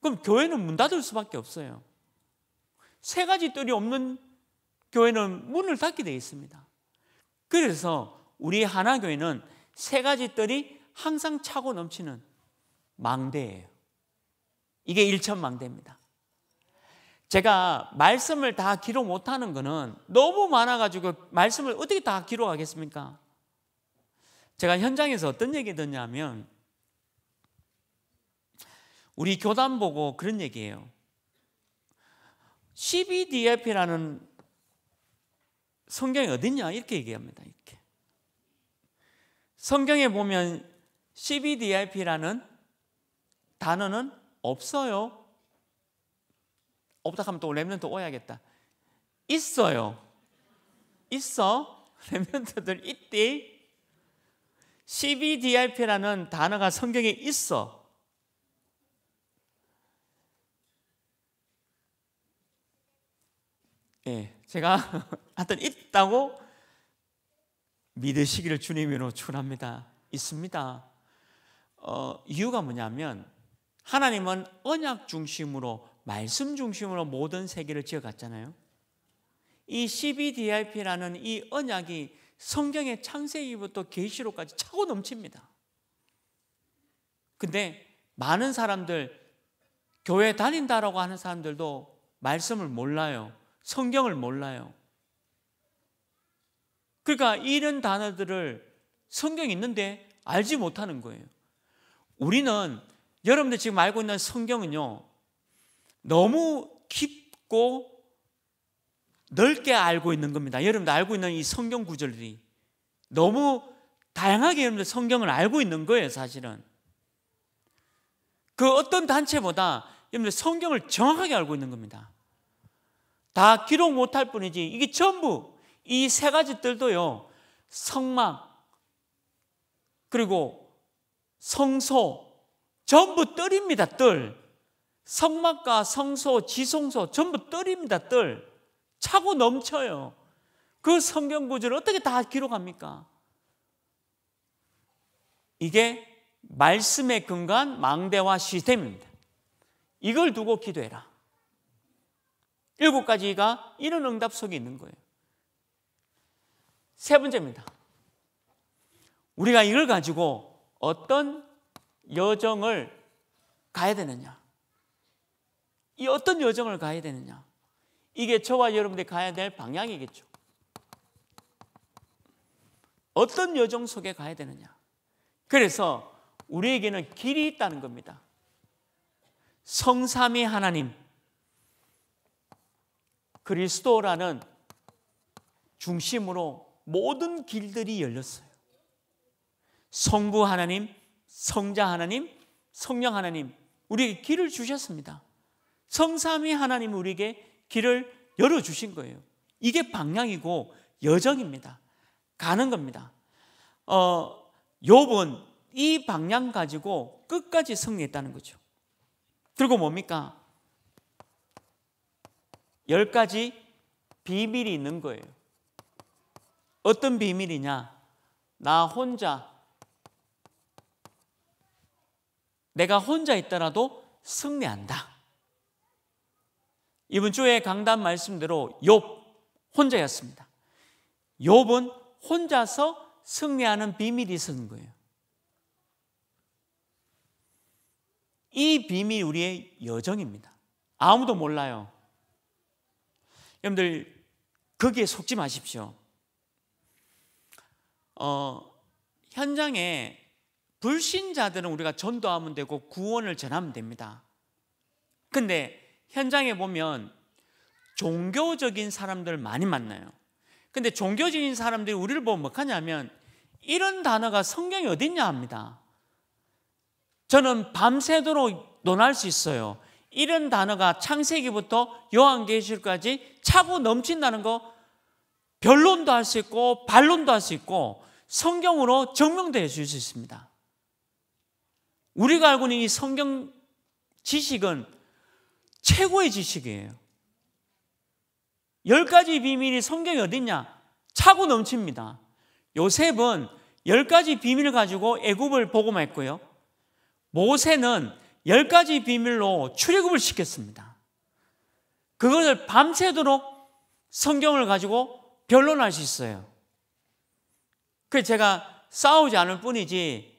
그럼 교회는 문 닫을 수밖에 없어요. 세 가지 뜰이 없는 교회는 문을 닫게 되어 있습니다. 그래서 우리 하나교회는 세 가지 뜰이 항상 차고 넘치는 망대예요. 이게 일천망대입니다. 제가 말씀을 다 기록 못하는 것은 너무 많아가지고 말씀을 어떻게 다 기록하겠습니까? 제가 현장에서 어떤 얘기 듣냐면 우리 교단 보고 그런 얘기예요. CBDF라는 성경이 어딨냐 이렇게 얘기합니다. 이렇게 성경에 보면 c b d i 라는 단어는 없어요. 없다 하면 또 렘넌트 오야겠다. 있어요. 있어. 렘넌트들 있디. CBDRP라는 단어가 성경에 있어. 예, 제가 하여튼 있다고 믿으시기를 주님으로 축원합니다. 있습니다. 어, 이유가 뭐냐면 하나님은 언약 중심으로 말씀 중심으로 모든 세계를 지어갔잖아요. 이 CBDIP라는 이 언약이 성경의 창세기부터 계시록까지 차고 넘칩니다. 근데 많은 사람들 교회 다닌다라고 하는 사람들도 말씀을 몰라요. 성경을 몰라요. 그러니까 이런 단어들을 성경이 있는데 알지 못하는 거예요. 우리는 여러분들 지금 알고 있는 성경은요. 너무 깊고 넓게 알고 있는 겁니다. 여러분들 알고 있는 이 성경 구절들이 너무 다양하게 여러분들 성경을 알고 있는 거예요, 사실은. 그 어떤 단체보다 여러분들 성경을 정확하게 알고 있는 겁니다. 다 기록 못할 뿐이지 이게 전부 이 세 가지 뜰도요. 성막 그리고 성소 전부 뜰입니다, 뜰. 성막과 성소, 지성소 전부 떨입니다떨 차고 넘쳐요. 그 성경 구절을 어떻게 다 기록합니까? 이게 말씀에 근거 망대와 시스템입니다. 이걸 두고 기도해라. 일곱 가지가 이런 응답 속에 있는 거예요. 세 번째입니다. 우리가 이걸 가지고 어떤 여정을 가야 되느냐. 이 어떤 여정을 가야 되느냐? 이게 저와 여러분들이 가야 될 방향이겠죠. 어떤 여정 속에 가야 되느냐? 그래서 우리에게는 길이 있다는 겁니다. 성삼위 하나님 그리스도라는 중심으로 모든 길들이 열렸어요. 성부 하나님, 성자 하나님, 성령 하나님 우리에게 길을 주셨습니다. 성삼위 하나님 우리에게 길을 열어주신 거예요. 이게 방향이고 여정입니다. 가는 겁니다. 어, 욥은 이 방향 가지고 끝까지 승리했다는 거죠. 그리고 뭡니까? 열 가지 비밀이 있는 거예요. 어떤 비밀이냐? 나 혼자, 내가 혼자 있더라도 승리한다. 이번 주에 강단 말씀대로 욥 혼자였습니다. 욥은 혼자서 승리하는 비밀이 있었는 거예요. 이비밀 우리의 여정입니다. 아무도 몰라요. 여러분들 거기에 속지 마십시오. 어, 현장에 불신자들은 우리가 전도하면 되고 구원을 전하면 됩니다. 근데 현장에 보면 종교적인 사람들 많이 만나요. 근데 종교적인 사람들이 우리를 보면 뭐하냐면 이런 단어가 성경에 어딨냐 합니다. 저는 밤새도록 논할 수 있어요. 이런 단어가 창세기부터 요한계시록까지 차고 넘친다는 거 변론도 할 수 있고 반론도 할 수 있고 성경으로 증명도 해줄 수 있습니다. 우리가 알고 있는 이 성경 지식은 최고의 지식이에요. 열 가지 비밀이 성경에 어딨냐? 차고 넘칩니다. 요셉은 열 가지 비밀을 가지고 애굽을 보고했고요 모세는 열 가지 비밀로 출애굽을 시켰습니다. 그것을 밤새도록 성경을 가지고 변론할 수 있어요. 그 제가 싸우지 않을 뿐이지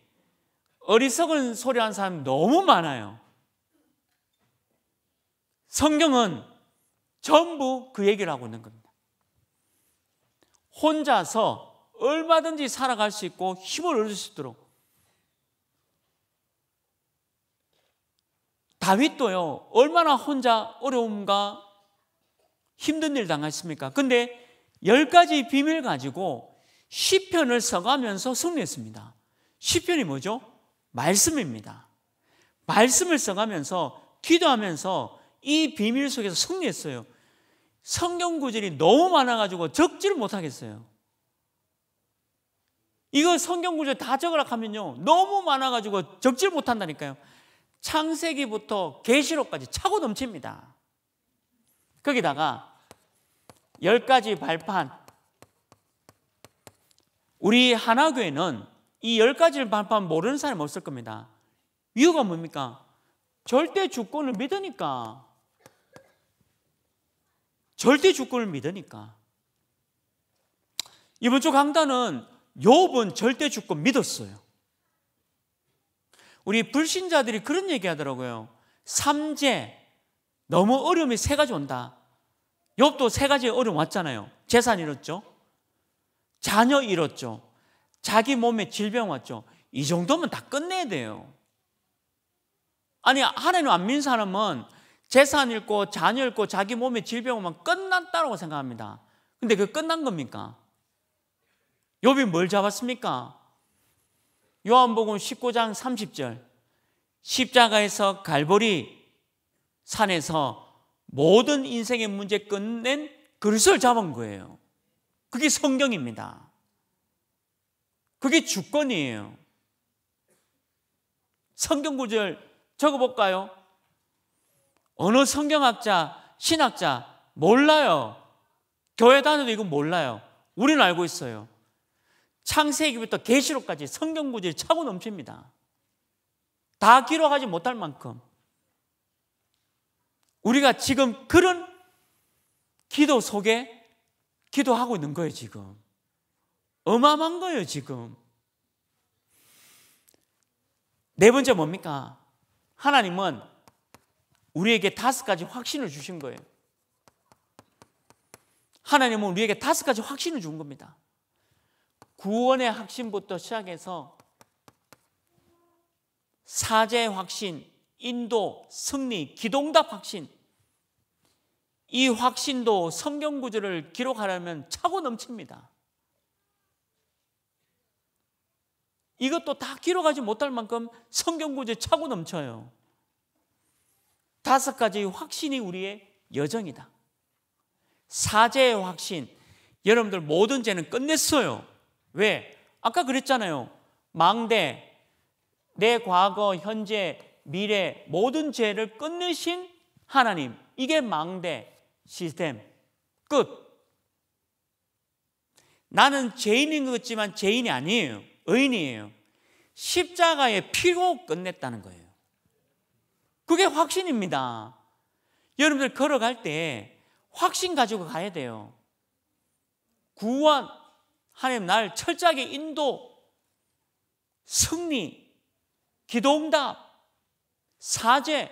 어리석은 소리 하사람 너무 많아요. 성경은 전부 그 얘기를 하고 있는 겁니다. 혼자서 얼마든지 살아갈 수 있고 힘을 얻을 수 있도록 다윗도요 얼마나 혼자 어려움과 힘든 일 당했습니까? 근데 열 가지 비밀 가지고 시편을 써가면서 승리했습니다. 시편이 뭐죠? 말씀입니다. 말씀을 써가면서 기도하면서 이 비밀 속에서 승리했어요. 성경 구절이 너무 많아가지고 적지를 못하겠어요. 이거 성경 구절 다 적으라 하면요. 너무 많아가지고 적지를 못한다니까요. 창세기부터 계시록까지 차고 넘칩니다. 거기다가 열 가지 발판. 우리 하나교회는 이 열 가지 발판 모르는 사람 없을 겁니다. 이유가 뭡니까? 절대 주권을 믿으니까. 절대 주권을 믿으니까. 이번 주 강단은 욥은 절대 주권 믿었어요. 우리 불신자들이 그런 얘기 하더라고요. 삼재 너무 어려움이 세 가지 온다. 욥도 세 가지 어려움 왔잖아요. 재산 잃었죠. 자녀 잃었죠. 자기 몸에 질병 왔죠. 이 정도면 다 끝내야 돼요. 아니 하나님 안 믿는 사람은 재산 잃고 자녀 잃고 자기 몸에 질병 오면 끝났다고 생각합니다. 근데 그 끝난 겁니까? 욥이 뭘 잡았습니까? 요한복음 19장 30절 십자가에서 갈보리 산에서 모든 인생의 문제 끝낸 그릇을 잡은 거예요. 그게 성경입니다. 그게 주권이에요. 성경 구절 적어볼까요? 어느 성경학자, 신학자 몰라요. 교회 다녀도 이건 몰라요. 우리는 알고 있어요. 창세기부터 계시록까지 성경 구절이 차고 넘칩니다. 다 기록하지 못할 만큼 우리가 지금 그런 기도 속에 기도하고 있는 거예요, 지금. 어마어마한 거예요, 지금. 네 번째 뭡니까? 하나님은 우리에게 다섯 가지 확신을 주신 거예요. 하나님은 우리에게 다섯 가지 확신을 준 겁니다. 구원의 확신부터 시작해서 사제 확신, 인도, 승리, 기동답 확신. 이 확신도 성경 구절을 기록하려면 차고 넘칩니다. 이것도 다 기록하지 못할 만큼 성경 구절 차고 넘쳐요. 다섯 가지 확신이 우리의 여정이다. 사죄의 확신. 여러분들 모든 죄는 끝냈어요. 왜? 아까 그랬잖아요. 망대, 내 과거, 현재, 미래 모든 죄를 끝내신 하나님. 이게 망대 시스템. 끝. 나는 죄인인 것 같지만 죄인이 아니에요. 의인이에요. 십자가의 피로 끝냈다는 거예요. 그게 확신입니다. 여러분들 걸어갈 때 확신 가지고 가야 돼요. 구원, 하나님 날 철저하게 인도, 승리, 기도응답, 사제.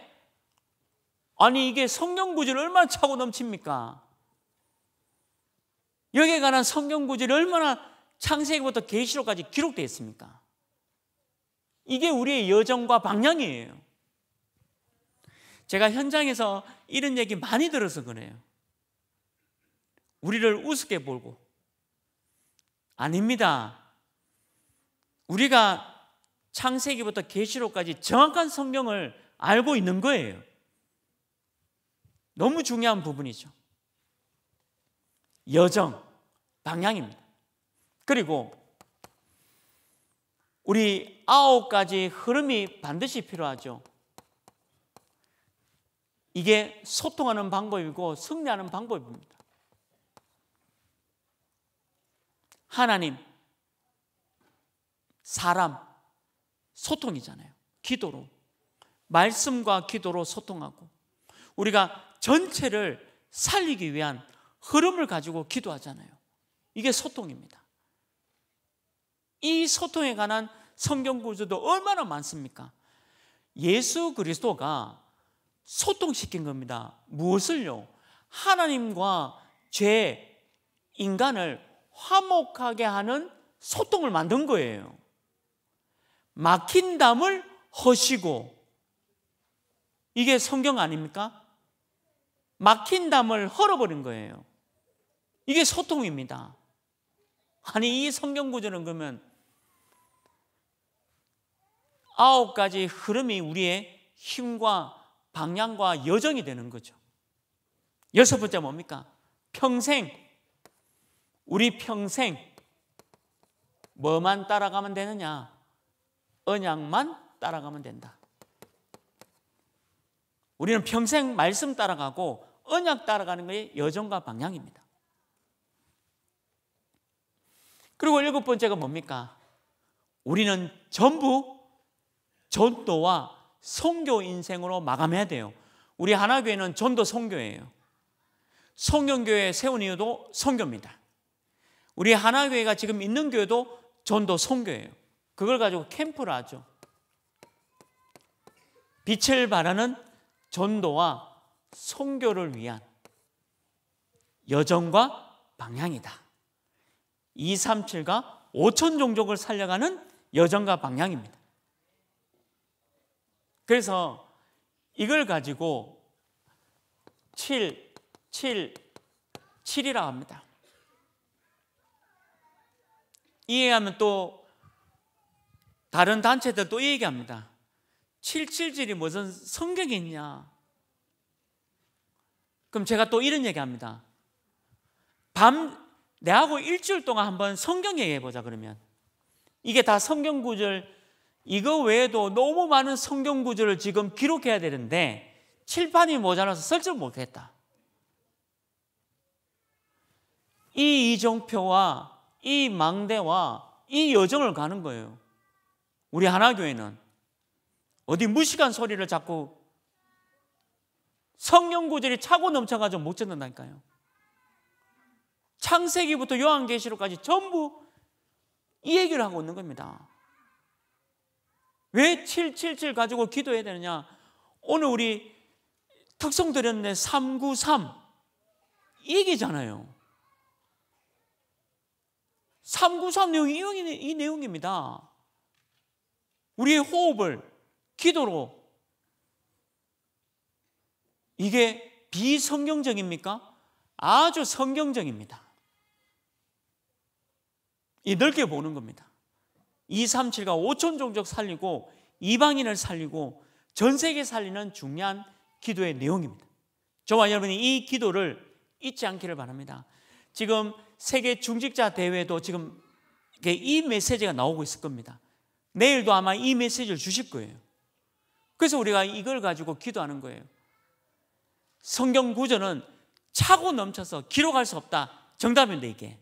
아니, 이게 성경 구절 얼마나 차고 넘칩니까? 여기에 관한 성경 구절 얼마나 창세기부터 계시록까지 기록되어 있습니까? 이게 우리의 여정과 방향이에요. 제가 현장에서 이런 얘기 많이 들어서 그래요. 우리를 우습게 보고. 아닙니다. 우리가 창세기부터 계시록까지 정확한 성경을 알고 있는 거예요. 너무 중요한 부분이죠. 여정, 방향입니다. 그리고 우리 아홉 가지 흐름이 반드시 필요하죠. 이게 소통하는 방법이고 승리하는 방법입니다. 하나님, 사람, 소통이잖아요. 기도로. 말씀과 기도로 소통하고 우리가 전체를 살리기 위한 흐름을 가지고 기도하잖아요. 이게 소통입니다. 이 소통에 관한 성경 구조도 얼마나 많습니까? 예수 그리스도가 소통시킨 겁니다. 무엇을요? 하나님과 죄, 인간을 화목하게 하는 소통을 만든 거예요. 막힌 담을 허시고 이게 성경 아닙니까? 막힌 담을 헐어버린 거예요. 이게 소통입니다. 아니 이 성경 구절은 그러면 아홉 가지 흐름이 우리의 힘과 방향과 여정이 되는 거죠. 여섯 번째 뭡니까? 평생 우리 평생 뭐만 따라가면 되느냐? 언약만 따라가면 된다. 우리는 평생 말씀 따라가고 언약 따라가는 것이 여정과 방향입니다. 그리고 일곱 번째가 뭡니까? 우리는 전부 전도와 성교 인생으로 마감해야 돼요. 우리 하나교회는 전도 성교예요. 성경교회 세운 이유도 성교입니다. 우리 하나교회가 지금 있는 교회도 전도 성교예요. 그걸 가지고 캠프를 하죠. 빛을 발하는 전도와 성교를 위한 여정과 방향이다. 237과 5천 종족을 살려가는 여정과 방향입니다. 그래서 이걸 가지고 7, 7, 7이라 합니다. 이해하면 또 다른 단체들 또 얘기합니다. 777이 무슨 성격이 있냐? 그럼 제가 또 이런 얘기합니다. 밤 내하고 일주일 동안 한번 성경 얘기해 보자 그러면 이게 다 성경 구절 이거 외에도 너무 많은 성경 구절을 지금 기록해야 되는데 칠판이 모자라서 설정 못했다. 이 이정표와 이 망대와 이 여정을 가는 거예요. 우리 하나교회는 어디 무식한 소리를 자꾸 성경 구절이 차고 넘쳐가지고 못 듣는다니까요. 창세기부터 요한계시록까지 전부 이 얘기를 하고 있는 겁니다. 왜777 가지고 기도해야 되느냐? 오늘 우리 특성 드렸네 393 이기잖아요. 393 내용이 이 내용입니다. 우리의 호흡을 기도로 이게 비성경적입니까? 아주 성경적입니다. 이 넓게 보는 겁니다. 237과 5천 종족 살리고 이방인을 살리고 전 세계 살리는 중요한 기도의 내용입니다. 저와 여러분이 이 기도를 잊지 않기를 바랍니다. 지금 세계 중직자 대회도 지금 이 메시지가 나오고 있을 겁니다. 내일도 아마 이 메시지를 주실 거예요. 그래서 우리가 이걸 가지고 기도하는 거예요. 성경 구절은 차고 넘쳐서 기록할 수 없다. 정답인데 이게.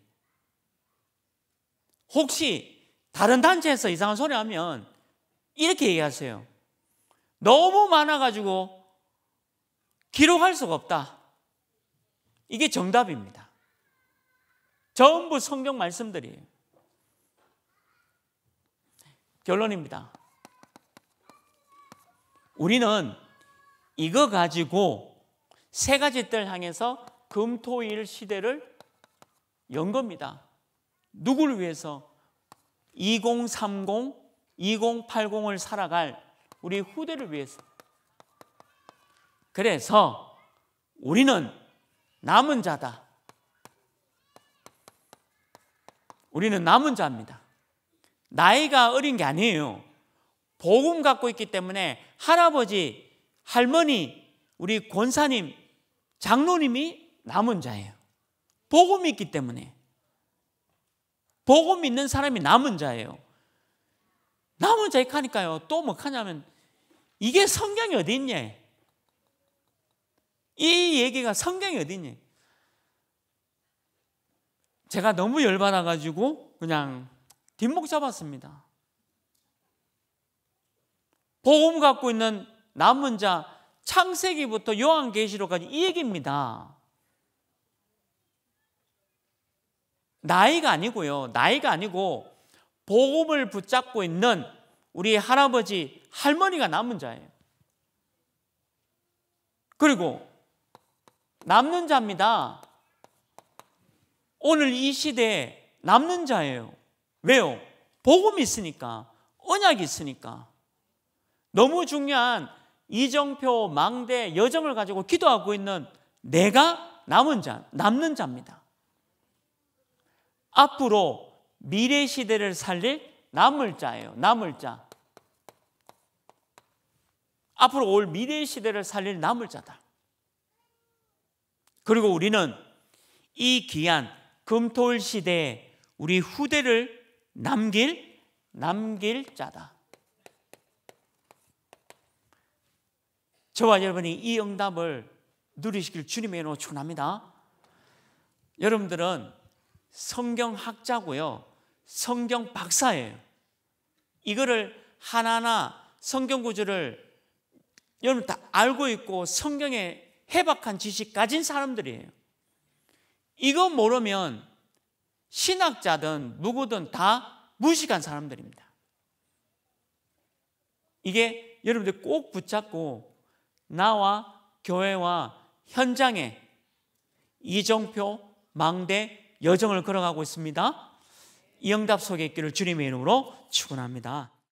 혹시 다른 단체에서 이상한 소리 하면 이렇게 얘기하세요. 너무 많아가지고 기록할 수가 없다. 이게 정답입니다. 전부 성경 말씀들이에요. 결론입니다. 우리는 이거 가지고 세 가지 뜰 향해서 금토일 시대를 연 겁니다. 누구를 위해서? 2030, 2080을 살아갈 우리 후대를 위해서. 그래서 우리는 남은 자다. 우리는 남은 자입니다. 나이가 어린 게 아니에요. 복음 갖고 있기 때문에 할아버지, 할머니, 우리 권사님, 장로님이 남은 자예요. 복음이 있기 때문에. 복음 믿는 사람이 남은 자예요. 남은 자에 가니까요. 또 뭐 하냐면 이게 성경이 어디 있냐? 이 얘기가 성경이 어디 있냐? 제가 너무 열받아 가지고 그냥 뒷목 잡았습니다. 복음 갖고 있는 남은 자 창세기부터 요한계시록까지 이 얘기입니다. 나이가 아니고요. 나이가 아니고 복음을 붙잡고 있는 우리 할아버지, 할머니가 남은 자예요. 그리고 남는 자입니다. 오늘 이 시대에 남는 자예요. 왜요? 복음이 있으니까, 언약이 있으니까. 너무 중요한 이정표, 망대, 여정을 가지고 기도하고 있는 내가 남은 자, 남는 자입니다. 앞으로 미래 시대를 살릴 남을 자예요. 남을 자. 앞으로 올 미래 시대를 살릴 남을 자다. 그리고 우리는 이 귀한 금토일 시대에 우리 후대를 남길 남길 자다. 저와 여러분이 이 응답을 누리시길 주님의 이름합니다 여러분들은 성경학자고요. 성경 박사예요. 이거를 하나하나 성경 구조를 여러분 다 알고 있고 성경에 해박한 지식 가진 사람들이에요. 이거 모르면 신학자든 누구든 다 무식한 사람들입니다. 이게 여러분들 꼭 붙잡고 나와 교회와 현장에 이정표, 망대, 여정을 걸어가고 있습니다. 이 응답 속에 있기를 주님의 이름으로 축원합니다.